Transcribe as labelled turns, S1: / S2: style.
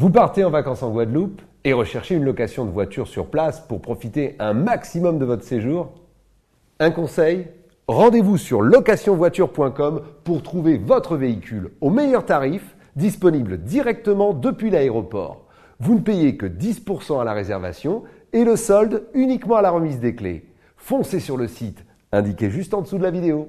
S1: Vous partez en vacances en Guadeloupe et recherchez une location de voiture sur place pour profiter un maximum de votre séjour Un conseil Rendez-vous sur locationvoiture.com pour trouver votre véhicule au meilleur tarif, disponible directement depuis l'aéroport. Vous ne payez que 10% à la réservation et le solde uniquement à la remise des clés. Foncez sur le site, indiqué juste en dessous de la vidéo.